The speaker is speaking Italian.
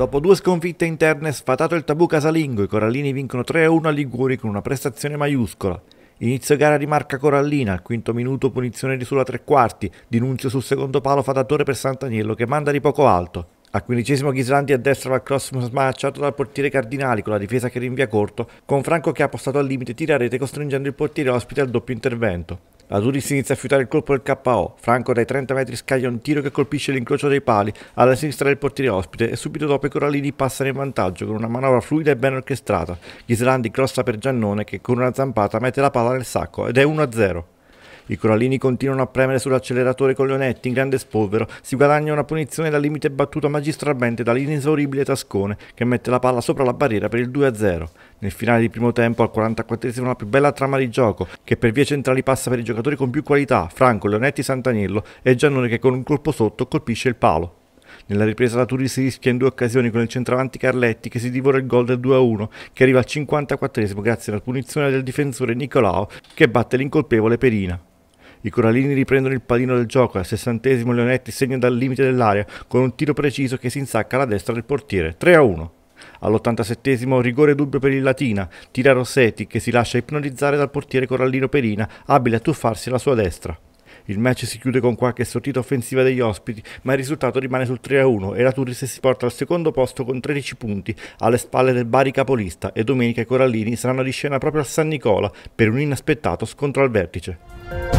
Dopo due sconfitte interne, sfatato il tabù casalingo, i Corallini vincono 3-1 a Liguri con una prestazione maiuscola. Inizio gara di marca Corallina, al quinto minuto punizione di sulla tre quarti, Dinunzio sul secondo palo fatatore per Sant'Agnello che manda di poco alto. Al quindicesimo Ghislandi a destra va cross smacciato dal portiere Cardinali con la difesa che rinvia corto, con Franco che ha postato al limite tira a rete costringendo il portiere ospite al doppio intervento. La Zurich inizia a fiutare il colpo del KO. Franco dai 30 metri scaglia un tiro che colpisce l'incrocio dei pali alla sinistra del portiere ospite e subito dopo i Coralini passano in vantaggio con una manovra fluida e ben orchestrata. Ghislandi crossa per Giannone che con una zampata mette la palla nel sacco ed è 1-0. I corallini continuano a premere sull'acceleratore con Leonetti in grande spolvero, si guadagna una punizione dal limite battuta magistralmente dall'inesauribile Tascone che mette la palla sopra la barriera per il 2-0. Nel finale di primo tempo al 44esimo la più bella trama di gioco che per vie centrali passa per i giocatori con più qualità, Franco, Leonetti, Santanillo e Giannone che con un colpo sotto colpisce il palo. Nella ripresa la Turi si rischia in due occasioni con il centravanti Carletti che si divora il gol del 2-1 che arriva al 54 esimo grazie alla punizione del difensore Nicolao che batte l'incolpevole Perina. I corallini riprendono il pallino del gioco e al sessantesimo Leonetti segna dal limite dell'area con un tiro preciso che si insacca alla destra del portiere. 3 a 1. All'87 esimo rigore dubbio per il Latina, tira Rossetti che si lascia ipnotizzare dal portiere Corallino Perina, abile a tuffarsi alla sua destra. Il match si chiude con qualche sortita offensiva degli ospiti, ma il risultato rimane sul 3-1 e la Turris si porta al secondo posto con 13 punti alle spalle del Bari capolista e domenica i Corallini saranno di scena proprio a San Nicola per un inaspettato scontro al vertice.